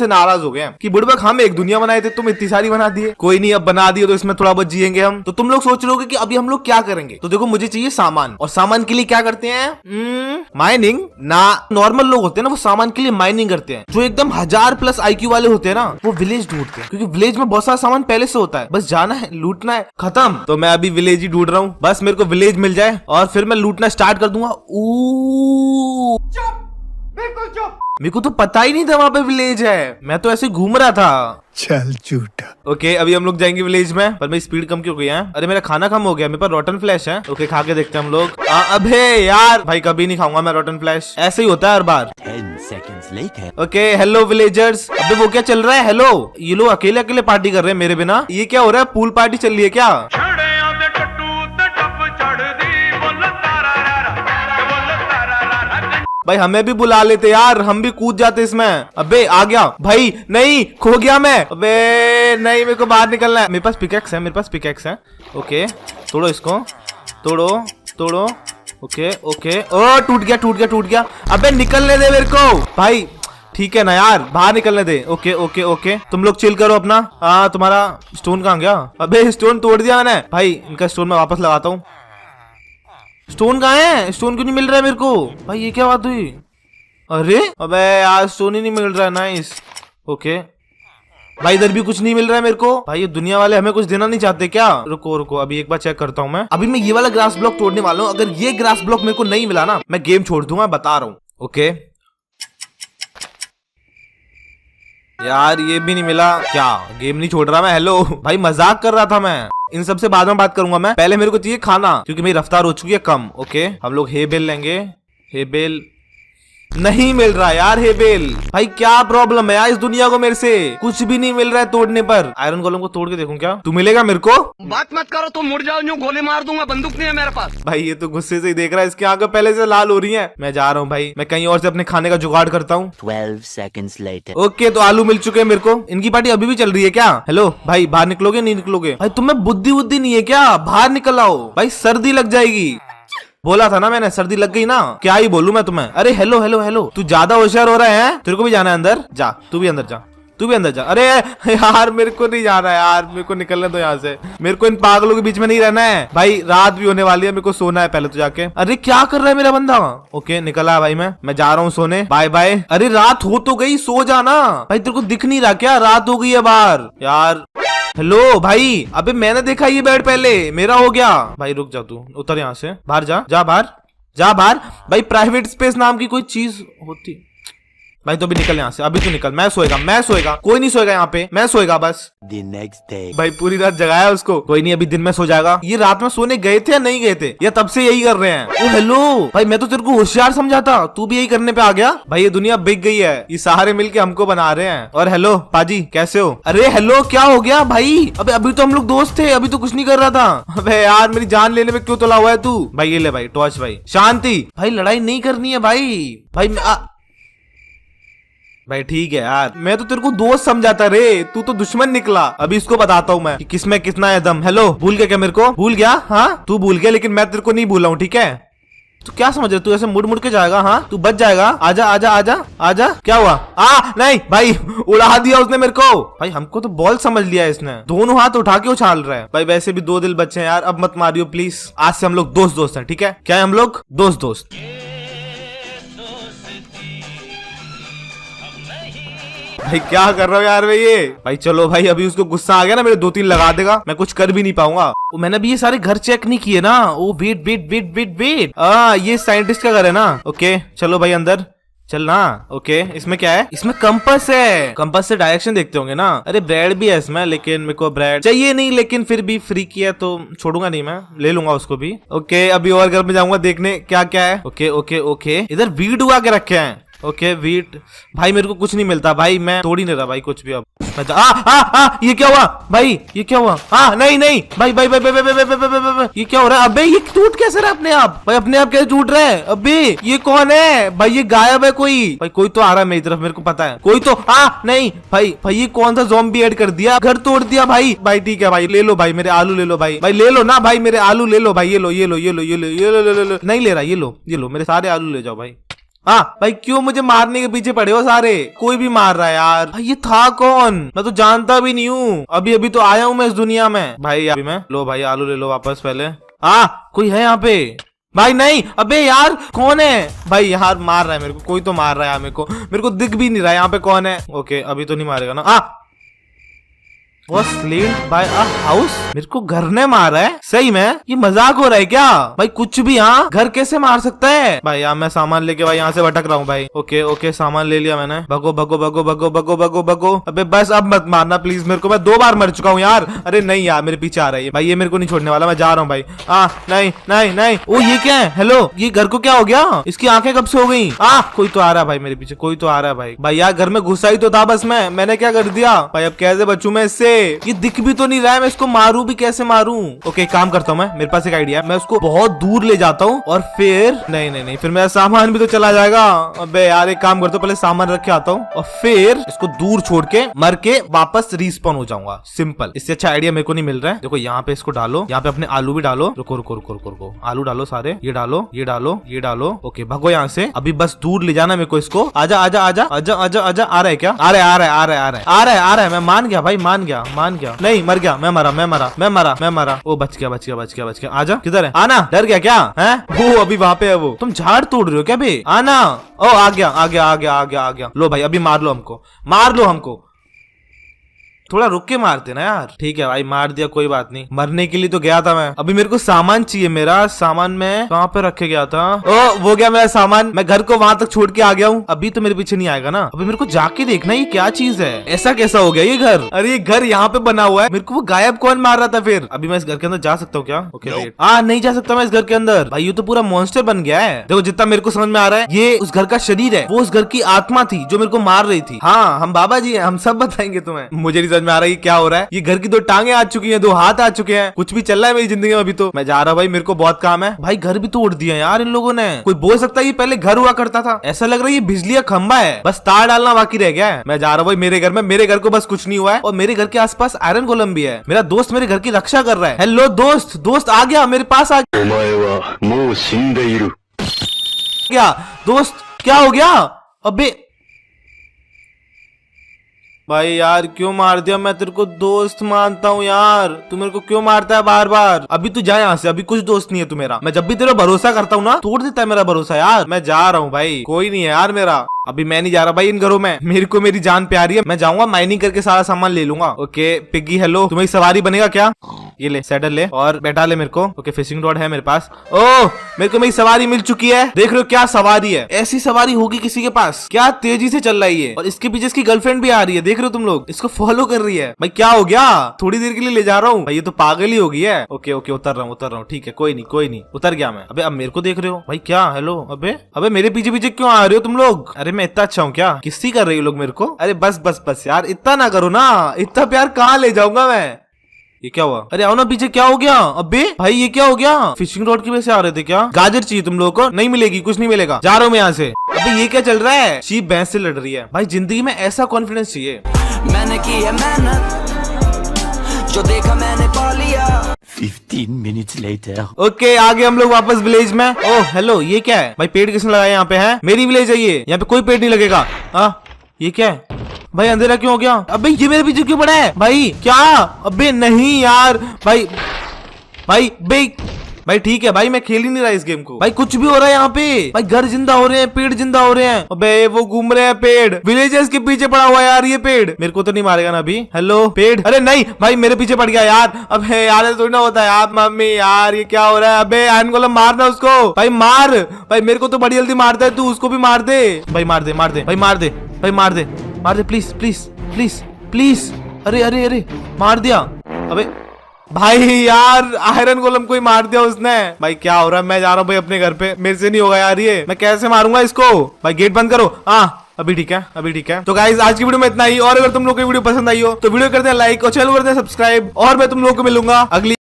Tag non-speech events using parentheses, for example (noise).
से नाराज हो गए हैं कि बुढ़बक हम एक दुनिया बनाए थे तुम इतनी सारी बना दिए कोई नहीं अब बना दिए तो इसमें थोड़ा बहुत जिएंगे हम तो तुम लोग सोच रहे हो कि अभी हम लोग क्या करेंगे तो देखो मुझे चाहिए सामान और सामान के लिए क्या करते हैं माइनिंग हम्म, ना नॉर्मल लोग होते हैं ना वो सामान के लिए माइनिंग करते हैं जो एकदम हजार प्लस आई वाले होते हैं ना वो विलेज ढूंढते हैं क्योंकि विलेज में बहुत सारा सामान पहले से होता है बस जाना है लूटना है खत्म तो मैं अभी विलेज ही ढूंढ रहा हूँ बस मेरे को विलेज मिल जाए और फिर मैं लूटना स्टार्ट कर दूंगा ऊ बिल्कुल चुप मेरे को तो पता ही नहीं था वहाँ पे विलेज है मैं तो ऐसे घूम रहा था चल झूठा ओके okay, अभी हम लोग जाएंगे विलेज में पर मेरी स्पीड कम क्यों गई है अरे मेरा खाना कम हो गया मेरे पास रोटन फ्लैश है ओके okay, खा के देखते हैं हम लोग आ, अबे यार भाई कभी नहीं खाऊंगा मैं रोटन फ्लैश ऐसे ही होता है हर बार ओके हेलो विलेजर्स अबे वो क्या चल रहा है हेलो ये लोग अकेले अकेले पार्टी कर रहे हैं मेरे बिना ये क्या हो रहा है पूल पार्टी चल रही है क्या भाई हमें भी बुला लेते यार हम भी कूद जाते इसमें अबे आ गया भाई नहीं खो गया मैं अबे नहीं मेरे को बाहर निकलना है मेरे पास पिकेक्स है मेरे पास पिकेक्स है ओके तोड़ो इसको तोड़ो तोड़ो ओके ओके ओ टूट गया टूट गया टूट गया अबे निकलने दे मेरे को भाई ठीक है ना यार बाहर निकलने दे ओके ओके ओके तुम लोग चिल करो अपना आ, तुम्हारा स्टोन कहाँ गया अबे स्टोन तोड़ दिया मैंने भाई इनका स्टोन मैं वापस लगाता हूँ स्टोन कहा है स्टोन क्यों नहीं मिल रहा है मेरे को भाई ये क्या बात हुई अरे अबे यार स्टोन ही नहीं मिल रहा है नाइस ओके भाई इधर भी कुछ नहीं मिल रहा है मेरे को भाई ये दुनिया वाले हमें कुछ देना नहीं चाहते क्या रुको रुको अभी एक बार चेक करता हूँ मैं अभी मैं ये वाला ग्रास ब्लॉक तोड़ने वाला हूँ अगर ये ग्रास ब्लॉक मेरे को नहीं मिला ना मैं गेम छोड़ दूंगा बता रहा हूँ ओके यार ये भी नहीं मिला क्या गेम नहीं छोड़ रहा मैं हेलो भाई मजाक कर रहा था मैं इन सब से बाद में बात करूंगा मैं पहले मेरे को चाहिए खाना क्योंकि मेरी रफ्तार हो चुकी है कम ओके हम लोग हे बेल लेंगे हे बेल नहीं मिल रहा यार हे बेल भाई क्या प्रॉब्लम है यार इस दुनिया को मेरे से कुछ भी नहीं मिल रहा है तोड़ने पर आयरन गोलम को तोड़ के देखूं क्या तू मिलेगा मेरे को बात मत करो तुम मुड़ जाओ यूँ गोली मार दूंगा बंदूक नहीं है मेरे पास भाई ये तो गुस्से से ही देख रहा है इसकी आंखें पहले से लाल हो रही है मैं जा रहा हूँ भाई मैं कहीं और से अपने खाने का जुगाड़ करता हूँ ट्वेल्व सेकंड लेटर ओके तो आलू मिल चुके हैं मेरे को इनकी पार्टी अभी भी चल रही है क्या हेलो भाई बाहर निकलोगे नहीं निकलोगे भाई तुम्हें बुद्धि बुद्धि नहीं है क्या बाहर निकल आओ भाई सर्दी लग जाएगी बोला था ना मैंने सर्दी लग गई ना क्या ही बोलू मैं तुम्हें अरे हेलो हेलो हेलो तू ज्यादा होशियार हो रहा है तेरे को भी जाना है अंदर जा तू भी अंदर जा तू भी अंदर जा अरे (laughs) यार मेरे को नहीं जाना है यार मेरे को निकलना तो यहाँ से मेरे को इन पागलों के बीच में नहीं रहना है भाई रात भी होने वाली है मेरे को सोना है पहले तो जाके अरे क्या कर रहा है मेरा बंदा ओके निकला है भाई मैं मैं जा रहा हूँ सोने बाय बाय अरे रात हो तो गई सो जाना भाई तेरे को दिख नहीं रहा क्या रात हो गई है बाहर यार हेलो भाई अबे मैंने देखा ये बेड पहले मेरा हो गया भाई रुक जा तू उतर यहाँ से बाहर जा जा बाहर जा बाहर भाई प्राइवेट स्पेस नाम की कोई चीज होती भाई तो भी निकल यहाँ से अभी तो निकल मैं सोएगा मैं सोएगा कोई नहीं सोएगा यहाँ पे मैं सोएगा बस नेक्स्ट डे भाई पूरी रात जगाया उसको कोई नहीं अभी दिन में सो जाएगा ये रात में सोने गए थे या नहीं गए थे या तब से यही कर रहे हैं ओ हेलो भाई मैं तो तेरे को होशियार था तू भी यही करने पे आ गया भाई ये दुनिया बिक गई है ये सहारे के हमको बना रहे हैं और हेलो पाजी कैसे हो अरे हेलो क्या हो गया भाई अब अभी तो हम लोग दोस्त थे अभी तो कुछ नहीं कर रहा था अब यार मेरी जान लेने में क्यों तोला हुआ है तू भाई ये ले भाई टॉर्च भाई शांति भाई लड़ाई नहीं करनी है भाई भाई भाई ठीक है यार मैं तो तेरे को दोस्त समझाता रे तू तो दुश्मन निकला अभी इसको बताता हूँ मैं कि किसमें कितना है दम हेलो भूल गया क्या मेरे को भूल गया हाँ तू भूल गया लेकिन मैं तेरे को नहीं भूला हूँ ठीक है तू क्या समझ रहा तू ऐसे मुड़ मुड़ के जाएगा हाँ तू बच जाएगा आजा आजा आजा आजा क्या हुआ आ नहीं भाई (laughs) उड़ा दिया उसने मेरे को भाई हमको तो बॉल समझ लिया इसने दोनों हाथ उठा के उछाल रहा है भाई वैसे भी दो दिल बच्चे हैं यार अब मत मारियो प्लीज आज से हम लोग दोस्त दोस्त हैं ठीक है क्या है हम लोग दोस्त दोस्त भाई क्या कर रहा हो यार भाई ये भाई चलो भाई अभी उसको गुस्सा आ गया ना मेरे दो तीन लगा देगा मैं कुछ कर भी नहीं पाऊंगा मैंने अभी ये सारे घर चेक नहीं किए ना ओ बेट बेट बेट बेट बेट आ, ये साइंटिस्ट का घर है ना ओके चलो भाई अंदर ना ओके इसमें क्या है इसमें कंपस है कंपस से डायरेक्शन देखते होंगे ना अरे ब्रेड भी है इसमें लेकिन मेरे को ब्रेड चाहिए नहीं लेकिन फिर भी फ्री किया तो छोड़ूंगा नहीं मैं ले लूंगा उसको भी ओके अभी और घर में जाऊंगा देखने क्या क्या है ओके ओके ओके इधर वीड उगा के रखे हैं ओके वीट भाई मेरे को कुछ नहीं मिलता भाई मैं तोड़ ही नहीं रहा भाई कुछ भी अब आ, आ, आ, ये क्या हुआ भाई ये क्या हुआ आ, नहीं नहीं भाई भाई भाई भाई भाई भाई भाई भाई ये क्या हो रहा है अबे ये टूट कैसे रहा अपने आप भाई अपने आप कैसे टूट रहा है अबे ये कौन है भाई ये गायब है कोई भाई कोई तो आ रहा है मेरी तरफ मेरे को पता है कोई तो आ नहीं भाई भाई ये कौन सा जोम्बी एड कर दिया घर तोड़ दिया भाई भाई ठीक है भाई ले लो भाई मेरे आलू ले लो भाई भाई ले लो ना भाई मेरे आलू ले लो भाई ये लो ये लो ये लो ये लो ये लो नहीं ले रहा ये लो ये लो मेरे सारे आलू ले जाओ भाई हाँ भाई क्यों मुझे मारने के पीछे पड़े हो सारे कोई भी मार रहा है यार भाई ये था कौन मैं तो जानता भी नहीं हूँ अभी अभी तो आया हूँ मैं इस दुनिया में भाई अभी मैं लो भाई आलू ले लो वापस पहले हाँ कोई है यहाँ पे भाई नहीं अबे यार कौन है भाई यार मार रहा है मेरे को कोई तो मार रहा है मेरे को मेरे को दिख भी नहीं रहा है यहाँ पे कौन है ओके अभी तो नहीं मारेगा ना हाँ was slain by मेरे को घर ने मारा है सही में ये मजाक हो रहा है क्या भाई कुछ भी हाँ घर कैसे मार सकता है भाई यार हाँ, मैं सामान लेके भाई यहाँ से भटक रहा हूँ भाई ओके ओके सामान ले लिया मैंने भगो भगो भगो भगो भगो भगो भगो अबे बस अब मत मारना प्लीज मेरे को मैं दो बार मर चुका हूँ यार अरे नहीं यार मेरे पीछे आ रही है भाई ये मेरे को नहीं छोड़ने वाला मैं जा रहा हूँ भाई हाँ नहीं नहीं नहीं वो ये क्या है हेलो ये घर को क्या हो गया इसकी आंखें कब से हो गई हाँ कोई तो आ रहा है भाई मेरे पीछे कोई तो आ रहा है भाई भाई यार घर में घुसा ही तो था बस मैं मैंने क्या कर दिया भाई अब कैसे बचू मैं इससे ये दिख भी तो नहीं रहा है मैं इसको मारू भी कैसे मारू ओके काम करता हूँ मैं मेरे पास एक आइडिया मैं उसको बहुत दूर ले जाता हूँ और फिर नहीं नहीं नहीं फिर मेरा सामान भी तो चला जाएगा अबे यार एक काम करता हूँ पहले सामान रख के आता हूँ और फिर इसको दूर छोड़ के मर के वापस रिस्पॉन हो जाऊंगा सिंपल इससे अच्छा आइडिया मेरे को नहीं मिल रहा है देखो यहाँ पे इसको डालो यहाँ पे अपने आलू भी डालो रुको रुको रुको रुको रुको आलू डालो सारे ये डालो ये डालो ये डालो ओके भगो यहाँ से अभी बस दूर ले जाना मेरे को इसको आजा आजा आजा आजा आजा आजा आ रहा है क्या आ रहा है आ रहा है आ रहा है आ रहा है आ रहा है आ रहा है मैं मान गया भाई मान गया मान गया नहीं मर गया मैं मरा मैं मरा मैं मरा मैं मरा वो बच गया बच गया बच गया बच गया आजा किधर है आना डर गया क्या है वो अभी वहाँ पे है वो तुम झाड़ तोड़ रहे हो क्या भाई आना ओ आ गया आ गया आ गया आ गया आ गया लो भाई अभी मार लो हमको मार लो हमको थोड़ा रुक के मारते ना यार ठीक है भाई मार दिया कोई बात नहीं मरने के लिए तो गया था मैं अभी मेरे को सामान चाहिए मेरा सामान मैं कहाँ पे रखे गया था ओ वो गया मेरा सामान मैं घर को वहां तक छोड़ के आ गया हूँ अभी तो मेरे पीछे नहीं आएगा ना अभी मेरे को जाके देखना ये क्या चीज है ऐसा कैसा हो गया ये घर अरे ये घर यहाँ पे बना हुआ है मेरे को वो गायब कौन मार रहा था फिर अभी मैं इस घर के अंदर जा सकता हूँ क्या ओके हाँ नहीं जा सकता मैं इस घर के अंदर भाई ये तो पूरा मॉन्स्टर बन गया है देखो जितना मेरे को समझ में आ रहा है ये उस घर का शरीर है वो उस घर की आत्मा थी जो मेरे को मार रही थी हाँ हम बाबा जी हम सब बताएंगे तुम्हें मुझे समझ में आ रहा है क्या हो रहा है ये घर की दो टांगे आ चुकी है दो हाथ आ चुके हैं कुछ भी चल रहा है मेरी जिंदगी में अभी तो मैं जा रहा हूँ भाई मेरे को बहुत काम है भाई घर भी तो उड़ दिया यार इन लोगों ने कोई बोल सकता है ये पहले घर हुआ करता था ऐसा लग रहा है ये बिजली का खंबा है बस तार डालना बाकी रह गया है मैं जा रहा हूँ भाई मेरे घर में मेरे घर को बस कुछ नहीं हुआ है और मेरे घर के आसपास आयरन गोलम भी है मेरा दोस्त मेरे घर की रक्षा कर रहा है हेलो दोस्त दोस्त आ गया मेरे पास आ गया क्या दोस्त क्या हो गया अबे भाई यार क्यों मार दिया मैं तेरे को दोस्त मानता हूँ यार तू मेरे को क्यों मारता है बार बार अभी तू जा यहाँ से अभी कुछ दोस्त नहीं है तू मेरा मैं जब भी तेरा भरोसा करता हूँ ना तोड़ देता है मेरा भरोसा यार मैं जा रहा हूँ भाई कोई नहीं है यार मेरा अभी मैं नहीं जा रहा भाई इन घरों में मेरे को मेरी जान प्यारी है मैं जाऊंगा माइनिंग करके सारा सामान ले लूंगा ओके पिग्गी हेलो तुम्हें सवारी बनेगा क्या ये ले सैडल ले और बैठा ले मेरे को ओके फिशिंग रोड है मेरे पास ओ मेरे को मेरी सवारी मिल चुकी है देख रहे हो क्या सवारी है ऐसी सवारी होगी किसी के पास क्या तेजी से चल रही है और इसके पीछे इसकी गर्लफ्रेंड भी आ रही है देख रहे हो तुम लोग इसको फॉलो कर रही है भाई क्या हो गया थोड़ी देर के लिए ले जा रहा हूँ भाई ये तो पागल ही होगी है ओके ओके उतर रहा हूँ उतर रहा हूँ ठीक है कोई नहीं कोई नहीं उतर गया मैं अभी अब मेरे को देख रहे हो भाई क्या हेलो अबे अबे मेरे पीछे पीछे क्यों आ रहे हो तुम लोग अरे मैं इतना अच्छा हूँ क्या किसी कर रही हो लोग मेरे को अरे बस बस बस यार इतना ना करो ना इतना प्यार कहाँ ले जाऊंगा मैं ये क्या हुआ अरे आओ ना पीछे क्या हो गया अबे भाई ये क्या हो गया फिशिंग रोड की वजह से आ रहे थे क्या गाजर चाहिए तुम लोगों को नहीं मिलेगी कुछ नहीं मिलेगा जा रहा हूँ मैं यहाँ से अबे ये क्या चल रहा है शीप भैंस से लड़ रही है भाई जिंदगी में ऐसा कॉन्फिडेंस चाहिए मैंने की है मेहनत जो देखा मैंने पा लिया मिनट लेट है ओके आगे हम लोग वापस विलेज में ओ oh, हेलो ये क्या है भाई पेड़ किसने लगाया यहाँ पे है मेरी विलेज है ये यहाँ पे कोई पेड़ नहीं लगेगा आ, हाँ, ये क्या है भाई अंधेरा क्यों हो गया अबे ये मेरे पीछे क्यों पड़ा है भाई क्या अबे नहीं यार भाई भाई भाई भाई ठीक है भाई मैं खेल ही नहीं रहा इस गेम को भाई कुछ भी हो रहा है यहाँ पे भाई घर जिंदा हो रहे हैं पेड़ जिंदा हो रहे हैं अबे वो घूम रहे हैं पेड़ विलेजर्स के पीछे पड़ा हुआ है यार ये पेड़ मेरे को तो नहीं मारेगा ना अभी हेलो पेड़ अरे नहीं भाई मेरे पीछे पड़ गया यार अब यार थोड़ी ना होता है यार मम्मी यार ये क्या हो रहा है अब आयन गोलम मारना उसको भाई मार भाई मेरे को तो बड़ी जल्दी मारता है तू उसको भी मार दे भाई मार दे मार दे भाई मार दे भाई मार दे मार दे प्लीज प्लीज प्लीज प्लीज अरे अरे अरे मार दिया अबे भाई यार आयरन गोलम को ही मार दिया उसने भाई क्या हो रहा है मैं जा रहा हूँ भाई अपने घर पे मेरे से नहीं होगा यार ये मैं कैसे मारूंगा इसको भाई गेट बंद करो हाँ अभी ठीक है अभी ठीक है तो गाइज आज की वीडियो में इतना ही और अगर तुम लोग को वीडियो पसंद आई हो तो वीडियो करते हैं लाइक और चैनल करते हैं सब्सक्राइब और मैं तुम लोग को मिलूंगा अगली